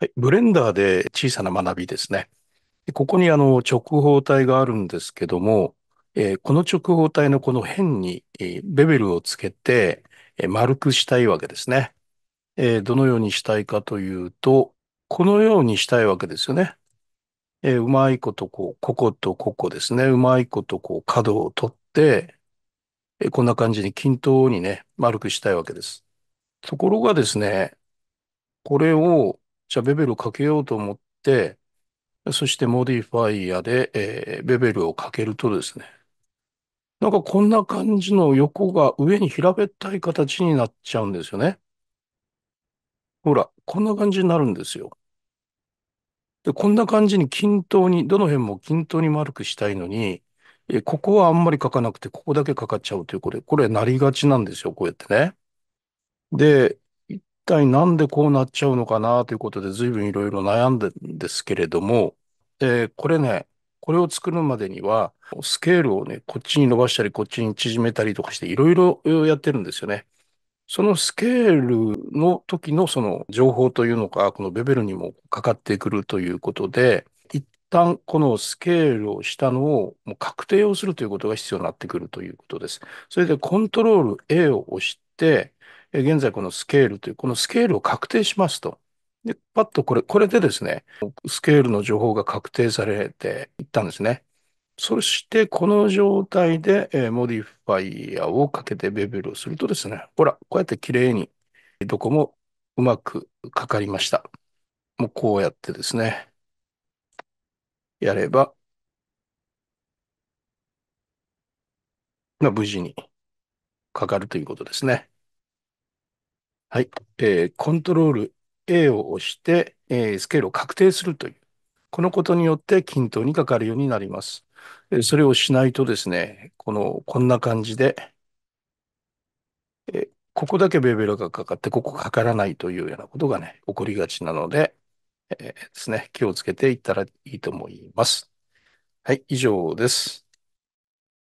はい、ブレンダーで小さな学びですね。でここにあの直方体があるんですけども、えーこの直方体のこの辺に、えーベベルをつけて、えー丸くしたいわけですね。えーどのようにしたいかというと、このようにしたいわけですよね。えーうまいことこう、こことここですね。うまいことこう、角を取って、えーこんな感じに均等にね、丸くしたいわけです。ところがですね、これをじゃあ、ベベルをかけようと思って、そしてモディファイアで、えー、ベベルをかけるとですね、なんかこんな感じの横が上に平べったい形になっちゃうんですよね。ほら、こんな感じになるんですよ。で、こんな感じに均等に、どの辺も均等に丸くしたいのに、えここはあんまり書かなくて、ここだけかかっちゃうという、これ、これなりがちなんですよ、こうやってね。で、体なんでこうなっちゃうのかなということで、随分いろいろ悩んでんですけれども、えー、これね、これを作るまでには、スケールをね、こっちに伸ばしたり、こっちに縮めたりとかして、いろいろやってるんですよね。そのスケールの時のその情報というのが、このベベルにもかかってくるということで、一旦このスケールをしたのをもう確定をするということが必要になってくるということです。それでコントロール A を押して、現在このスケールという、このスケールを確定しますと。で、パッとこれ、これでですね、スケールの情報が確定されていったんですね。そして、この状態で、えモディファイアをかけてベベルをするとですね、ほら、こうやって綺麗に、どこもうまくかかりました。もうこうやってですね、やれば、まあ、無事にかかるということですね。はい。えーコントロール A を押して、えースケールを確定するという。このことによって均等にかかるようになります。えーそれをしないとですね、この、こんな感じで、えーここだけベーベルがかかって、ここかからないというようなことがね、起こりがちなので、えーですね、気をつけていったらいいと思います。はい、以上です。